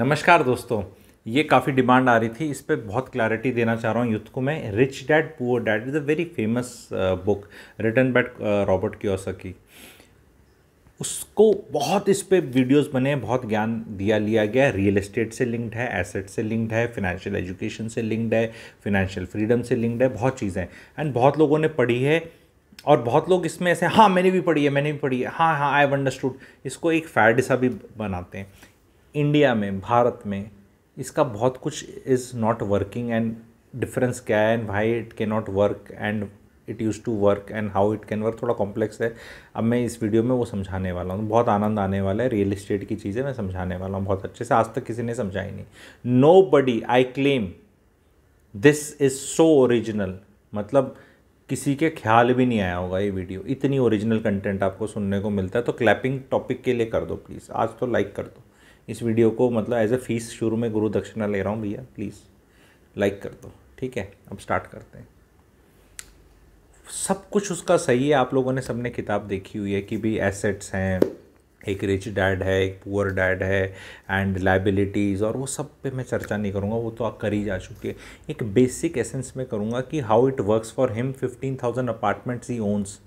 नमस्कार दोस्तों ये काफ़ी डिमांड आ रही थी इस पर बहुत क्लैरिटी देना चाह रहा हूँ यूथ को मैं rich dad poor dad is a very famous book written by Robert की उसको बहुत इस पर वीडियोज़ बने बहुत ज्ञान दिया लिया गया है रियल इस्टेट से लिंक्ड है एसेट से लिंक्ड है फिनेंशियल एजुकेशन से लिंक्ड है फिनेंशियल फ्रीडम से लिंक्ड है बहुत चीज़ें एंड बहुत लोगों ने पढ़ी है और बहुत लोग इसमें ऐसे हाँ मैंने भी पढ़ी है मैंने भी पढ़ी है हाँ हाँ आई अंडरस्टूड इसको एक फैड सा भी बनाते हैं इंडिया में भारत में इसका बहुत कुछ is not working and difference क्या है and why it can not work and it use to work and how it can work थोड़ा कॉम्प्लेक्स है अब मैं इस वीडियो में वो समझाने वाला हूँ बहुत आनंद आने वाला है रियल इस्टेट की चीज़ें मैं समझाने वाला हूँ बहुत अच्छे से आज तक किसी ने समझाई नहीं nobody I claim this is so original मतलब किसी के ख्याल भी नहीं आया होगा ये वीडियो इतनी ओरिजिनल कंटेंट आपको सुनने को मिलता है तो क्लैपिंग टॉपिक के लिए कर दो प्लीज़ आज तो लाइक कर दो इस वीडियो को मतलब एज ए फ़ीस शुरू में गुरु दक्षिणा ले रहा हूँ भैया प्लीज़ लाइक कर दो ठीक है अब स्टार्ट करते हैं सब कुछ उसका सही है आप लोगों ने सबने किताब देखी हुई है कि भी एसेट्स हैं एक रिच डैड है एक पुअर डैड है एंड लाइबिलिटीज़ और वो सब पे मैं चर्चा नहीं करूँगा वो तो आप कर ही जा चुके एक बेसिक एसेंस में करूँगा कि how it works for him fifteen thousand apartments he owns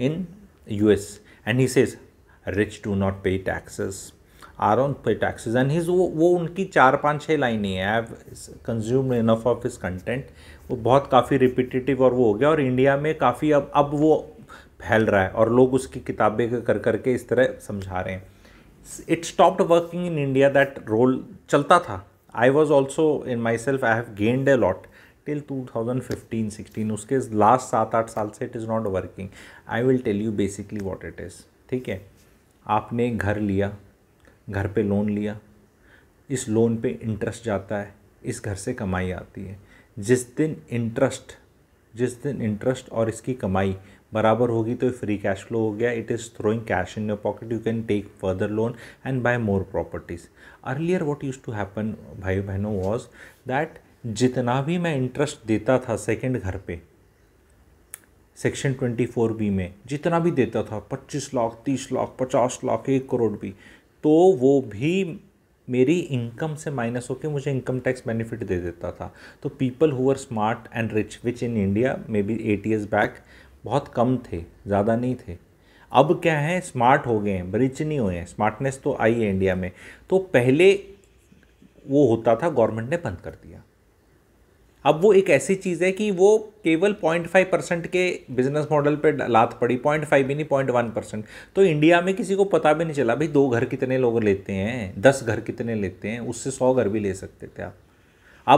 in US and he says rich do not pay taxes are on taxes and his वो वो उनकी चार पाँच छः लाइन ही है consume enough of his content वो बहुत काफ़ी रिपीटेटिव और वो हो गया और इंडिया में काफ़ी अब अब वो फैल रहा है और लोग उसकी किताबें कर करके इस तरह समझा रहे हैं it stopped working in India that role चलता था I was also in myself I have gained a lot till 2015 16 उसके लास्ट सात आठ साल से it is not working I will tell you basically what it is ठीक है आपने घर लिया घर पे लोन लिया इस लोन पे इंटरेस्ट जाता है इस घर से कमाई आती है जिस दिन इंटरेस्ट जिस दिन इंटरेस्ट और इसकी कमाई बराबर होगी तो फ्री कैश फ्लो हो गया it is throwing cash in your pocket you can take further loan and buy more properties earlier what use to happen भाई बहनों वॉज दैट जितना भी मैं इंटरेस्ट देता था सेकेंड घर पे सेक्शन ट्वेंटी फोर बी में जितना भी देता था पच्चीस लाख तीस लाख पचास लाख एक करोड़ भी तो वो भी मेरी इनकम से माइनस होकर मुझे इनकम टैक्स बेनिफिट दे देता था तो people who are smart and rich which in India maybe eight years back बहुत कम थे ज़्यादा नहीं थे अब क्या है स्मार्ट हो गए हैं रिच नहीं हुए हैं स्मार्टनेस तो आई है इंडिया में तो पहले वो होता था गवर्नमेंट ने बंद कर दिया अब वो एक ऐसी चीज़ है कि वो केवल 0.5 परसेंट के बिजनेस मॉडल पे लात पड़ी 0.5 भी नहीं 0.1 परसेंट तो इंडिया में किसी को पता भी नहीं चला भाई दो घर कितने लोग लेते हैं दस घर कितने लेते हैं उससे सौ घर भी ले सकते थे आप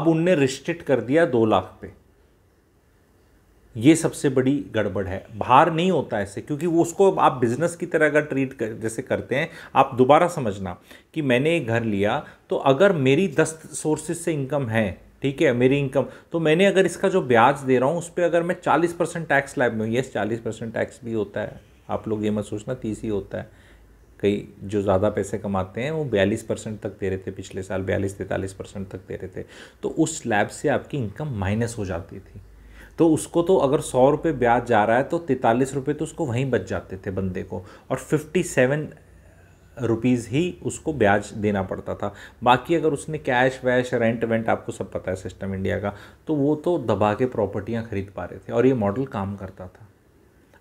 अब उनने रिस्ट्रिक्ट कर दिया दो लाख पे ये सबसे बड़ी गड़बड़ है बाहर नहीं होता ऐसे क्योंकि वो उसको आप बिज़नेस की तरह अगर ट्रीट कर जैसे करते हैं आप दोबारा समझना कि मैंने एक घर लिया तो अगर मेरी दस सोर्सेज से इनकम है ठीक है मेरी इनकम तो मैंने अगर इसका जो ब्याज दे रहा हूँ उस पर अगर मैं चालीस परसेंट टैक्स लाइव में हूँ येस चालीस परसेंट टैक्स भी होता है आप लोग ये मत सोचना तीस ही होता है कई जो ज़्यादा पैसे कमाते हैं वो बयालीस परसेंट तक दे रहे थे पिछले साल बयालीस तैंतालीस परसेंट तक दे रहे थे तो उस स्लैब से आपकी इनकम माइनस हो जाती थी तो उसको तो अगर सौ रुपये ब्याज जा रहा है तो तैंतालीस रुपये तो उसको वहीं बच जाते थे बंदे को और फिफ्टी सेवन रुपीज़ ही उसको ब्याज देना पड़ता था बाकी अगर उसने कैश वैश रेंट वेंट आपको सब पता है सिस्टम इंडिया का तो वो तो दबा के प्रॉपर्टियाँ खरीद पा रहे थे और ये मॉडल काम करता था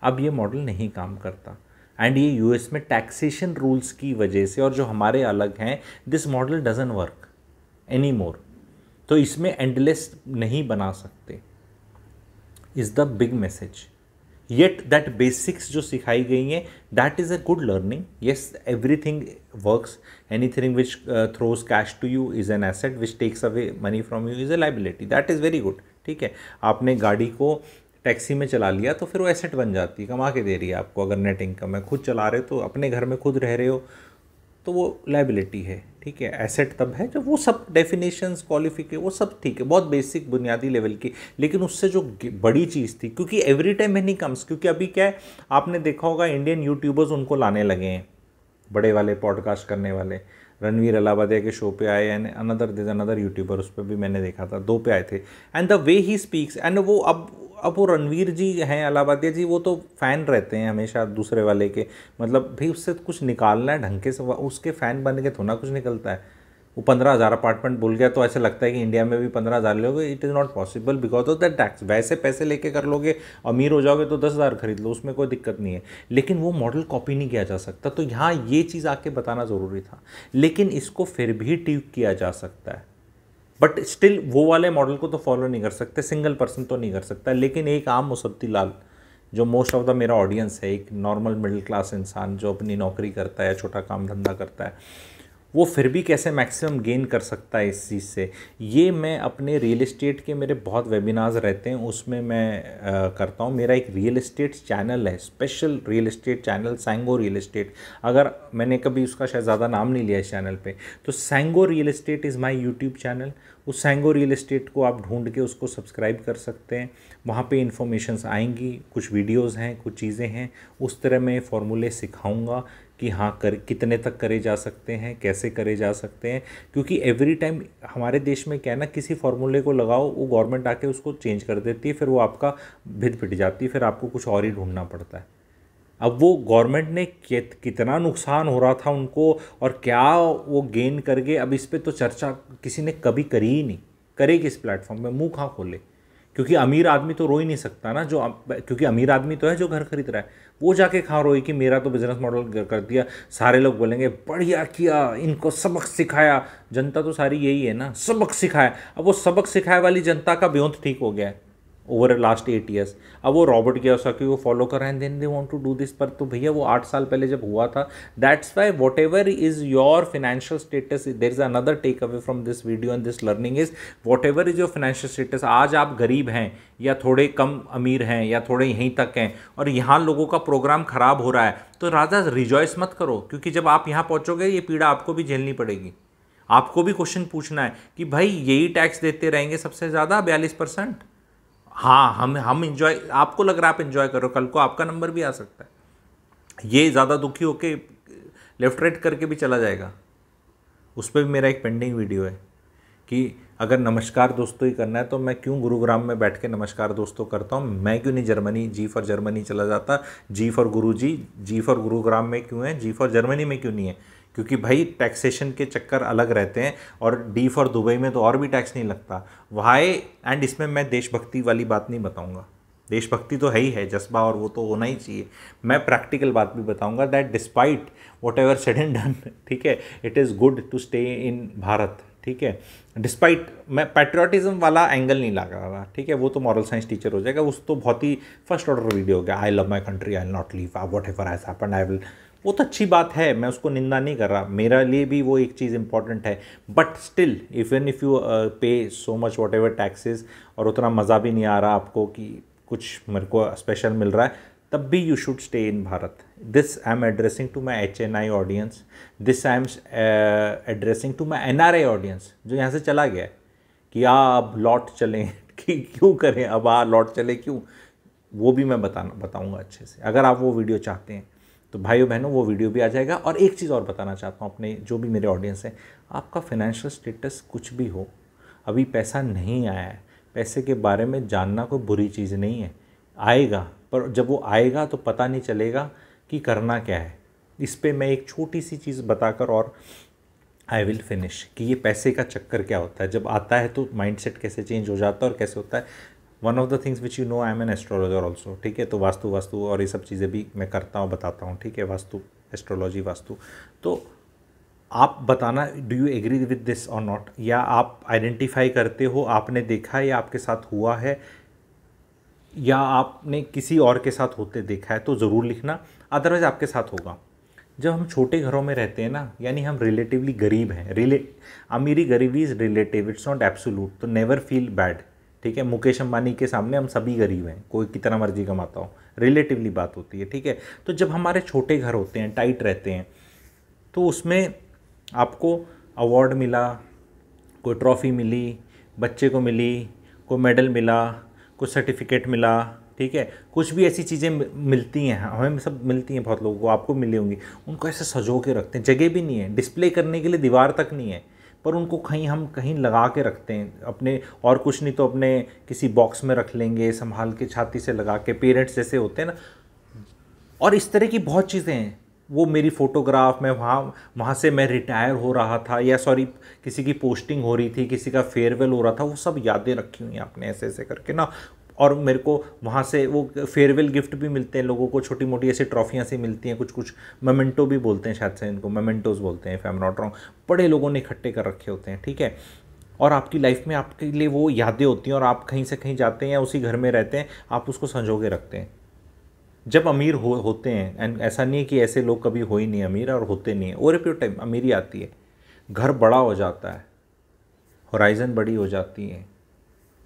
अब ये मॉडल नहीं काम करता एंड ये यूएस में टैक्सेशन रूल्स की वजह से और जो हमारे अलग हैं this model doesn't work anymore तो इसमें एंडलेस नहीं बना सकते is the big message yet that basics जो सिखाई गई हैं that is a good learning yes everything works anything which throws cash to you is an asset which takes away money from you is a liability that is very good ठीक है आपने गाड़ी को taxi में चला लिया तो फिर वो एसेट बन जाती है कमा के दे रही है आपको अगर नेट इनकम है खुद चला रहे हो तो अपने घर में खुद रह रहे हो तो वो लाइबिलिटी है ठीक है एसेट तब है जब वो सब डेफिनेशंस क्वालिफिक वो सब ठीक है बहुत बेसिक बुनियादी लेवल की लेकिन उससे जो बड़ी चीज़ थी क्योंकि एवरी टाइम मैनी कम्स क्योंकि अभी क्या है आपने देखा होगा इंडियन यूट्यूबर्स उनको लाने लगे हैं बड़े वाले पॉडकास्ट करने वाले रणवीर अलाबादिया के शो पे आए and another these another YouTuber उस पर भी मैंने देखा था दो पे आए थे and the way he speaks एंड वो अब अब वो रणवीर जी हैं अलाबादिया जी वो तो फ़ैन रहते हैं हमेशा दूसरे वाले के मतलब भाई उससे कुछ निकालना है ढंग के से उसके फ़ैन बन के थोड़ा कुछ निकलता है वो पंद्रह हज़ार अपार्टमेंट बोल गया तो ऐसा लगता है कि इंडिया में भी पंद्रह हज़ार लोगे it is not possible because of that tax वैसे पैसे लेके कर लोगे अमीर हो जाओगे तो दस हज़ार खरीद लो उसमें कोई दिक्कत नहीं है लेकिन वो मॉडल कॉपी नहीं किया जा सकता तो यहाँ ये चीज़ आके बताना ज़रूरी था लेकिन इसको फिर भी ट्यूक किया जा सकता है बट स्टिल वो वाले मॉडल को तो फॉलो नहीं कर सकते सिंगल पर्सन तो नहीं कर सकता लेकिन एक आम मुसद्दी लाल जो मोस्ट ऑफ द मेरा ऑडियंस है एक नॉर्मल मिडिल क्लास इंसान जो अपनी नौकरी करता है छोटा काम धंधा करता है वो फिर भी कैसे मैक्सिमम गेन कर सकता है इस चीज़ से ये मैं अपने रियल इस्टेट के मेरे बहुत वेबिनार्स रहते हैं उसमें मैं आ, करता हूँ मेरा एक रियल इस्टेट चैनल है special real estate channel Sango real estate अगर मैंने कभी उसका शायद ज़्यादा नाम नहीं लिया इस चैनल पे तो Sango real estate is my YouTube channel उस सैंगो रियल इस्टेट को आप ढूंढ के उसको सब्सक्राइब कर सकते हैं वहाँ पे इन्फॉर्मेशंस आएंगी कुछ वीडियोस हैं कुछ चीज़ें हैं उस तरह मैं फॉर्मूले सिखाऊंगा कि हाँ कर कितने तक करे जा सकते हैं कैसे करे जा सकते हैं क्योंकि एवरी टाइम हमारे देश में क्या ना किसी फार्मूले को लगाओ वो गवर्नमेंट आके उसको चेंज कर देती है फिर वो आपका भिद पिट जाती है फिर आपको कुछ और ही ढूंढना पड़ता है अब वो गवर्नमेंट ने कितना नुकसान हो रहा था उनको और क्या वो गेन कर गए अब इस पर तो चर्चा किसी ने कभी करी ही नहीं करे किस प्लेटफॉर्म में मुँह कहाँ खोले क्योंकि अमीर आदमी तो रो ही नहीं सकता ना जो क्योंकि अमीर आदमी तो है जो घर खरीद रहा है वो जाके खा रोए कि मेरा तो बिजनेस मॉडल कर दिया सारे लोग बोलेंगे बढ़िया किया इनको सबक सिखाया जनता तो सारी यही है ना सबक सिखाया अब वो सबक सिखाए वाली जनता का ब्योंत ठीक हो गया है ओवर लास्ट एट ईयर्स अब वो रॉबर्ट कि वो फॉलो कर रहे हैं then they want to do this पर तो भैया वो आठ साल पहले जब हुआ था that's why whatever is your financial status there is another takeaway from this video and this learning is whatever is your financial status आज आप गरीब हैं या थोड़े कम अमीर हैं या थोड़े यहीं तक हैं और यहाँ लोगों का प्रोग्राम खराब हो रहा है तो राजा रिजॉयस मत करो क्योंकि जब आप यहाँ पहुँचोगे ये पीड़ा आपको भी झेलनी पड़ेगी आपको भी क्वेश्चन पूछना है कि भाई यही टैक्स देते रहेंगे सबसे ज़्यादा बयालीस परसेंट हाँ हम हम इंजॉय आपको लग रहा है आप इंजॉय करो कल को आपका नंबर भी आ सकता है ये ज़्यादा दुखी होके लेफ्ट राइट करके भी चला जाएगा उस पर भी मेरा एक पेंडिंग वीडियो है कि अगर नमस्कार दोस्तों ही करना है तो मैं क्यों गुरुग्राम में बैठ के नमस्कार दोस्तों करता हूँ मैं क्यों नहीं जर्मनी जी फॉर जर्मनी चला जाता जी फॉर गुरु जी जी फॉर गुरुग्राम में क्यों है जी फॉर जर्मनी में क्यों नहीं है क्योंकि भाई टैक्सेशन के चक्कर अलग रहते हैं और डी फॉर दुबई में तो और भी टैक्स नहीं लगता वाई एंड इसमें मैं देशभक्ति वाली बात नहीं बताऊँगा देशभक्ति तो है ही है जज्बा और वो तो होना ही चाहिए मैं प्रैक्टिकल बात भी बताऊंगा that despite whatever said and done ठीक है it is good to stay in Bharat ठीक है डिस्पाइट मैं पैट्रियाटिज्म वाला एंगल नहीं ला रहा ठीक है वो तो मॉरल साइंस टीचर हो जाएगा उस तो बहुत ही फर्स्ट ऑर्डर वीडियो हो गया I love my country I not leave whatever I happen I will वो तो अच्छी बात है मैं उसको निंदा नहीं कर रहा मेरा लिए भी वो एक चीज़ इंपॉर्टेंट है but still even if you pay so much whatever taxes और उतना मज़ा भी नहीं आ रहा आपको कि कुछ मेरे को स्पेशल मिल रहा है तब भी you should stay in Bharat this I am addressing to my H N I audience this I am addressing to my N R I audience जो यहाँ से चला गया है कि आ अब लौट चलें कि क्यों करें अब आ लौट चले क्यों वो भी मैं बताना बताऊँगा अच्छे से अगर आप वो वीडियो चाहते हैं तो भाइयों बहनों वो वीडियो भी आ जाएगा और एक चीज़ और बताना चाहता हूँ अपने जो भी मेरे ऑडियंस हैं आपका फाइनेंशियल स्टेटस कुछ भी हो अभी पैसा नहीं आया है पैसे के बारे में जानना कोई बुरी चीज़ नहीं है आएगा पर जब वो आएगा तो पता नहीं चलेगा कि करना क्या है इस पर मैं एक छोटी सी चीज़ बताकर और आई विल फिनिश कि ये पैसे का चक्कर क्या होता है जब आता है तो माइंडसेट कैसे चेंज हो जाता है और कैसे होता है one of the things which you know I am an astrologer also ठीक है तो वास्तु वास्तु और ये सब चीज़ें भी मैं करता हूँ बताता हूँ ठीक है वास्तु एस्ट्रोलॉजी वास्तु तो आप बताना do you agree with this और नॉट या आप आइडेंटिफाई करते हो आपने देखा या आपके साथ हुआ है या आपने किसी और के साथ होते देखा है तो ज़रूर लिखना अदरवाइज़ आपके साथ होगा जब हम छोटे घरों में रहते हैं ना यानी हम रिलेटिवली गरीब हैं रिले अमीरी गरीबी is relative it's not absolute तो नेवर फील बैड ठीक है मुकेश अंबानी के सामने हम सभी गरीब हैं कोई कितना मर्जी कमाता हो रिलेटिवली बात होती है ठीक है तो जब हमारे छोटे घर होते हैं टाइट रहते हैं तो उसमें आपको अवार्ड मिला कोई ट्रॉफ़ी मिली बच्चे को मिली कोई मेडल मिला कोई सर्टिफिकेट मिला ठीक है कुछ भी ऐसी चीज़ें मिलती हैं हाँ, हमें सब मिलती हैं बहुत लोगों को आपको मिली होंगी उनको ऐसे सजो के रखते हैं जगह भी नहीं है डिस्प्ले करने के लिए दीवार तक नहीं है पर उनको कहीं हम कहीं लगा के रखते हैं अपने और कुछ नहीं तो अपने किसी बॉक्स में रख लेंगे संभाल के छाती से लगा के पेरेंट्स जैसे होते हैं ना और इस तरह की बहुत चीज़ें हैं वो मेरी फ़ोटोग्राफ मैं वहाँ वहाँ से मैं रिटायर हो रहा था या सॉरी किसी की पोस्टिंग हो रही थी किसी का फेयरवेल हो रहा था वो सब यादें रखी हुई हैं आपने ऐसे ऐसे करके ना और मेरे को वहाँ से वो फेयरवेल गिफ्ट भी मिलते हैं लोगों को छोटी मोटी ऐसी ट्रॉफियाँ सी मिलती हैं कुछ कुछ मेमेंटो भी बोलते हैं शायद से इनको मेमेंटोज बोलते हैं फैम नॉट रॉन्ग बड़े लोगों ने इकट्ठे कर रखे होते हैं ठीक है और आपकी लाइफ में आपके लिए वो यादें होती हैं और आप कहीं से कहीं जाते हैं या उसी घर में रहते हैं आप उसको संजो के रखते हैं जब अमीर हो होते हैं एंड ऐसा नहीं है कि ऐसे लोग कभी हो ही नहीं अमीर और होते नहीं है ओवर पीरियड टाइम अमीरी आती है घर बड़ा हो जाता है होराइज़न बड़ी हो जाती है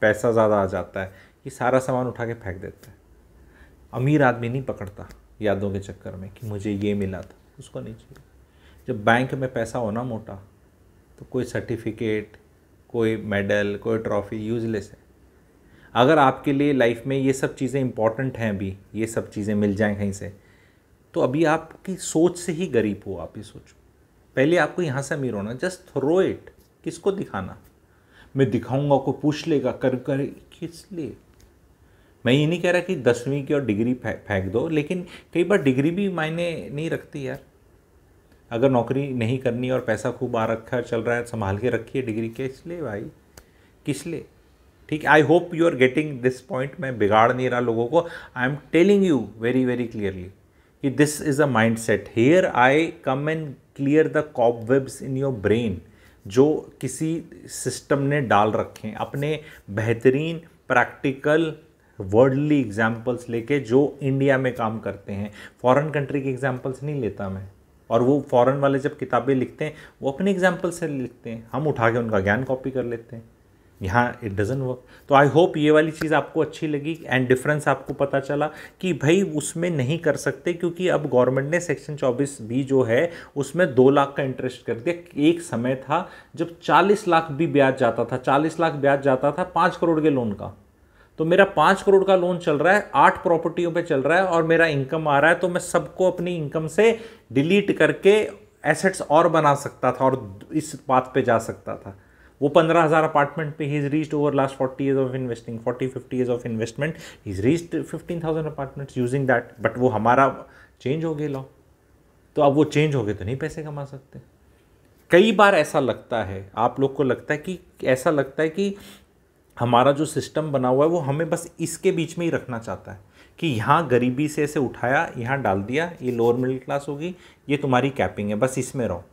पैसा ज़्यादा आ जाता है कि सारा सामान उठा के फेंक देता है अमीर आदमी नहीं पकड़ता यादों के चक्कर में कि मुझे ये मिला था उसको नहीं चाहिए जब बैंक में पैसा होना मोटा तो कोई सर्टिफिकेट कोई मेडल कोई ट्रॉफ़ी यूजलेस है अगर आपके लिए लाइफ में ये सब चीज़ें इंपॉर्टेंट हैं अभी ये सब चीज़ें मिल जाएं कहीं से तो अभी आपकी सोच से ही गरीब हो आप ये सोचो पहले आपको यहाँ से अमीर होना जस्ट थ्रो इट किसको दिखाना मैं दिखाऊंगा को पूछ लेगा कर कर किस लिए मैं ये नहीं कह रहा कि दसवीं की और डिग्री फेंक दो लेकिन कई बार डिग्री भी मायने नहीं रखती यार अगर नौकरी नहीं करनी और पैसा खूब आ रखा चल रहा है संभाल के रखिए डिग्री किस लिए भाई किस लिए ठीक I hope you are getting this point मैं बिगाड़ नहीं रहा लोगों को I am telling you very very clearly कि this is a mindset here I come and clear the cobwebs in your brain जो किसी सिस्टम ने डाल रखे हैं अपने बेहतरीन प्रैक्टिकल वर्ल्डली एग्जाम्पल्स लेके जो इंडिया में काम करते हैं फॉरेन कंट्री के एग्जाम्पल्स नहीं लेता मैं और वो फॉरेन वाले जब किताबें लिखते हैं वो अपने एग्जाम्पल से लिखते हैं हम उठा के उनका ज्ञान कॉपी कर लेते हैं यहाँ इट डजन वर्क तो आई होप ये वाली चीज़ आपको अच्छी लगी एंड डिफरेंस आपको पता चला कि भाई उसमें नहीं कर सकते क्योंकि अब गवर्नमेंट ने सेक्शन 24 बी जो है उसमें दो लाख का इंटरेस्ट कर दिया एक समय था जब 40 लाख भी ब्याज जाता था 40 लाख ब्याज जाता था पाँच करोड़ के लोन का तो मेरा पाँच करोड़ का लोन चल रहा है आठ प्रॉपर्टियों पे चल रहा है और मेरा इनकम आ रहा है तो मैं सबको अपनी इनकम से डिलीट करके एसेट्स और बना सकता था और इस बात पे जा सकता था वो पंद्रह हज़ार अपार्टमेंट पे he is reached over last forty years of investing forty fifty years of investment is reached fifteen thousand apartments using that but वो हमारा चेंज हो गया लॉ तो अब वो चेंज हो गए तो नहीं पैसे कमा सकते कई बार ऐसा लगता है आप लोग को लगता है कि ऐसा लगता है कि हमारा जो सिस्टम बना हुआ है वो हमें बस इसके बीच में ही रखना चाहता है कि यहाँ गरीबी से इसे उठाया यहाँ डाल दिया ये लोअर मिडिल क्लास होगी ये तुम्हारी कैपिंग है बस इसमें रहो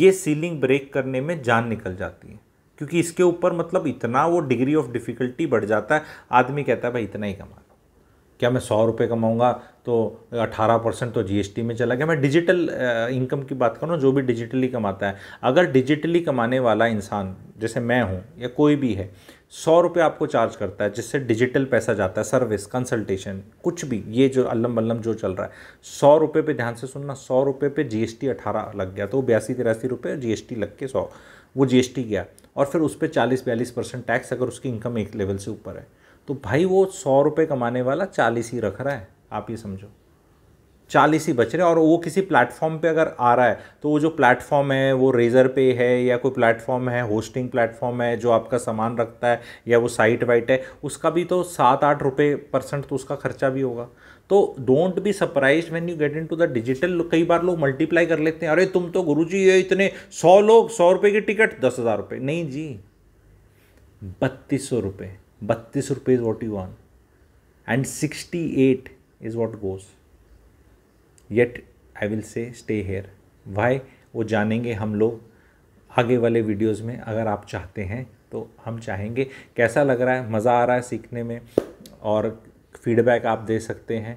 ये सीलिंग ब्रेक करने में जान निकल जाती है क्योंकि इसके ऊपर मतलब इतना वो डिग्री ऑफ डिफ़िकल्टी बढ़ जाता है आदमी कहता है भाई इतना ही कमा लो क्या मैं सौ रुपये कमाऊँगा तो 18 परसेंट तो जीएसटी में चला गया मैं डिजिटल इनकम की बात करूँ जो भी डिजिटली कमाता है अगर डिजिटली कमाने वाला इंसान जैसे मैं हूँ या कोई भी है सौ रुपये आपको चार्ज करता है जिससे डिजिटल पैसा जाता है सर्विस कंसल्टेशन कुछ भी ये जो अल्लम बल्लम जो चल रहा है सौ रुपये पे ध्यान से सुनना सौ रुपये पे टी अठारह लग गया तो बयासी तिरासी रुपये जी टी लग के सौ वो जी टी गया और फिर उस पर चालीस बयालीस परसेंट टैक्स अगर उसकी इनकम एक लेवल से ऊपर है तो भाई वो सौ रुपये कमाने वाला चालीस ही रख रहा है आप ये समझो चालीस ही बच रहे हैं और वो किसी प्लेटफॉर्म पे अगर आ रहा है तो वो जो प्लेटफॉर्म है वो रेजर पे है या कोई प्लेटफॉर्म है होस्टिंग प्लेटफॉर्म है जो आपका सामान रखता है या वो साइट वाइट है उसका भी तो सात आठ रुपये परसेंट तो उसका खर्चा भी होगा तो don't be surprise when you get into the digital कई बार लोग मल्टीप्लाई कर लेते हैं अरे तुम तो गुरु जी ये इतने सौ लोग सौ रुपये की टिकट दस हज़ार रुपये नहीं जी बत्तीस सौ रुपये बत्तीस रुपये what you one and sixty eight is what goes yet I will say stay here why वो जानेंगे हम लोग आगे वाले वीडियोज़ में अगर आप चाहते हैं तो हम चाहेंगे कैसा लग रहा है मज़ा आ रहा है सीखने में और फीडबैक आप दे सकते हैं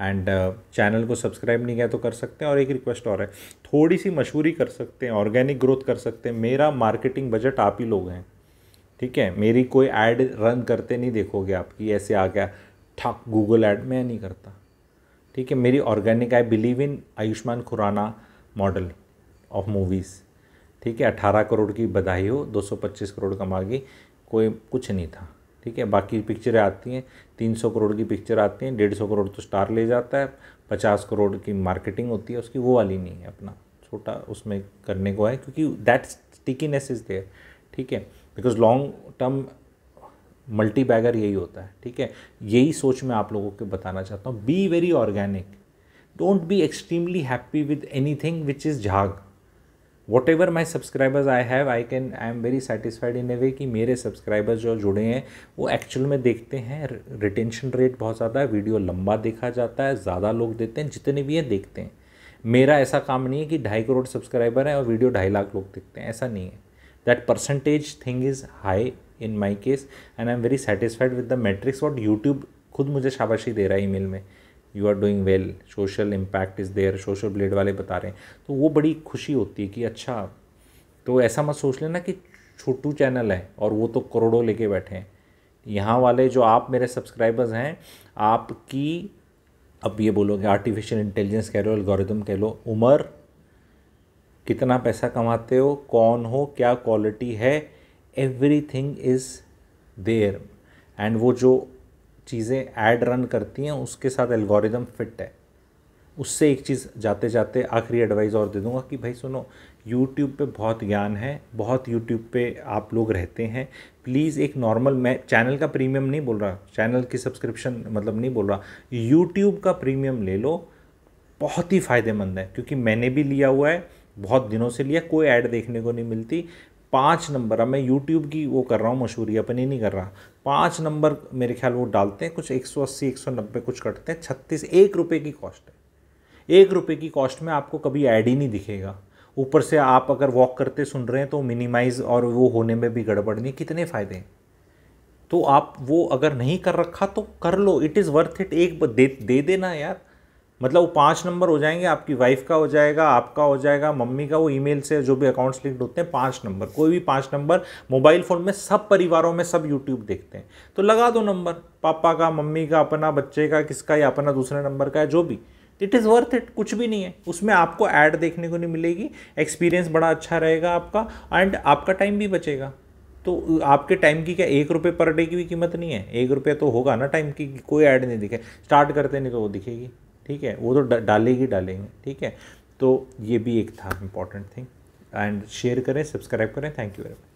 एंड चैनल uh, को सब्सक्राइब नहीं किया तो कर सकते हैं और एक रिक्वेस्ट और है थोड़ी सी मशहूरी कर सकते हैं ऑर्गेनिक ग्रोथ कर सकते हैं मेरा मार्केटिंग बजट आप ही लोग हैं ठीक है मेरी कोई ऐड रन करते नहीं देखोगे आप कि ऐसे आ गया ठक गूगल ऐड मैं नहीं करता ठीक है मेरी organic I believe in Ayushmann Khurana model of movies ठीक है अट्ठारह करोड़ की बधाई हो दो सौ पच्चीस करोड़ कमा गई कोई कुछ नहीं था ठीक है बाकी पिक्चरें आती हैं तीन सौ करोड़ की पिक्चर आती हैं डेढ़ सौ करोड़ तो स्टार ले जाता है पचास करोड़ की मार्केटिंग होती है उसकी वो वाली नहीं है अपना छोटा उसमें करने को है क्योंकि दैट स्टिकीनेस इज़ देयर ठीक है because long term multibagger यही होता है ठीक है यही सोच मैं आप लोगों को बताना चाहता हूँ be very organic don't be extremely happy with anything which is झाग whatever my subscribers I have I can I am very satisfied in a way कि मेरे सब्सक्राइबर्स जो जुड़े हैं वो एक्चुअल में देखते हैं रिटेंशन रेट बहुत ज़्यादा है वीडियो लंबा देखा जाता है ज़्यादा लोग देते हैं जितने भी हैं देखते हैं मेरा ऐसा काम नहीं है कि ढाई करोड़ सब्सक्राइबर हैं और वीडियो ढाई लाख लोग देखते हैं ऐसा नहीं है that percentage thing is high in my case and I am very satisfied with the matrix what YouTube खुद मुझे शाबाशी दे रहा है ईमेल में you are doing well social impact is there Social Blade वाले बता रहे हैं तो वो बड़ी खुशी होती है कि अच्छा तो ऐसा मत सोच लेना कि छोटू चैनल है और वो तो करोड़ों लेके बैठे हैं यहाँ वाले जो आप मेरे सब्सक्राइबर्स हैं आपकी अब ये बोलोगे आर्टिफिशियल इंटेलिजेंस कह लो एल्गोरिदम कह लो उम्र कितना पैसा कमाते हो कौन हो क्या क्वालिटी है everything is there and वो जो चीज़ें ऐड रन करती हैं उसके साथ एल्गोरिदम फिट है उससे एक चीज़ जाते जाते आखिरी एडवाइस और दे दूंगा कि भाई सुनो यूट्यूब पे बहुत ज्ञान है बहुत यूट्यूब पे आप लोग रहते हैं प्लीज़ एक नॉर्मल मैं चैनल का प्रीमियम नहीं बोल रहा चैनल की सब्सक्रिप्शन मतलब नहीं बोल रहा यूट्यूब का प्रीमियम ले लो बहुत ही फ़ायदेमंद है क्योंकि मैंने भी लिया हुआ है बहुत दिनों से लिया कोई ऐड देखने को नहीं मिलती पाँच नंबर अब मैं यूट्यूब की वो कर रहा हूँ मशहूरी अपनी नहीं कर रहा पाँच नंबर मेरे ख्याल वो डालते हैं कुछ एक सौ अस्सी एक सौ नब्बे कुछ कटते हैं छत्तीस एक रुपये की कॉस्ट है एक रुपये की कॉस्ट में आपको कभी ऐड ही नहीं दिखेगा ऊपर से आप अगर वॉक करते सुन रहे हैं तो मिनिमाइज़ और वो होने में भी गड़बड़ नहीं कितने फ़ायदे हैं तो आप वो अगर नहीं कर रखा तो कर लो इट इज़ वर्थ इट एक दे, दे देना यार मतलब वो पाँच नंबर हो जाएंगे आपकी वाइफ का हो जाएगा आपका हो जाएगा मम्मी का वो ईमेल से जो भी अकाउंट्स लिंक्ड होते हैं पाँच नंबर कोई भी पाँच नंबर मोबाइल फ़ोन में सब परिवारों में सब यूट्यूब देखते हैं तो लगा दो नंबर पापा का मम्मी का अपना बच्चे का किसका या अपना दूसरे नंबर का है जो भी इट इज़ वर्थ इट कुछ भी नहीं है उसमें आपको ऐड देखने को नहीं मिलेगी एक्सपीरियंस बड़ा अच्छा रहेगा आपका एंड आपका टाइम भी बचेगा तो आपके टाइम की क्या एक रुपये पर डे की भी कीमत नहीं है एक रुपये तो होगा ना टाइम की कोई ऐड नहीं दिखे स्टार्ट करते नहीं तो वो दिखेगी ठीक है वो तो डालेगी डालेंगे ठीक है तो ये भी एक था इम्पॉर्टेंट थिंग एंड शेयर करें सब्सक्राइब करें थैंक यू वेरी मच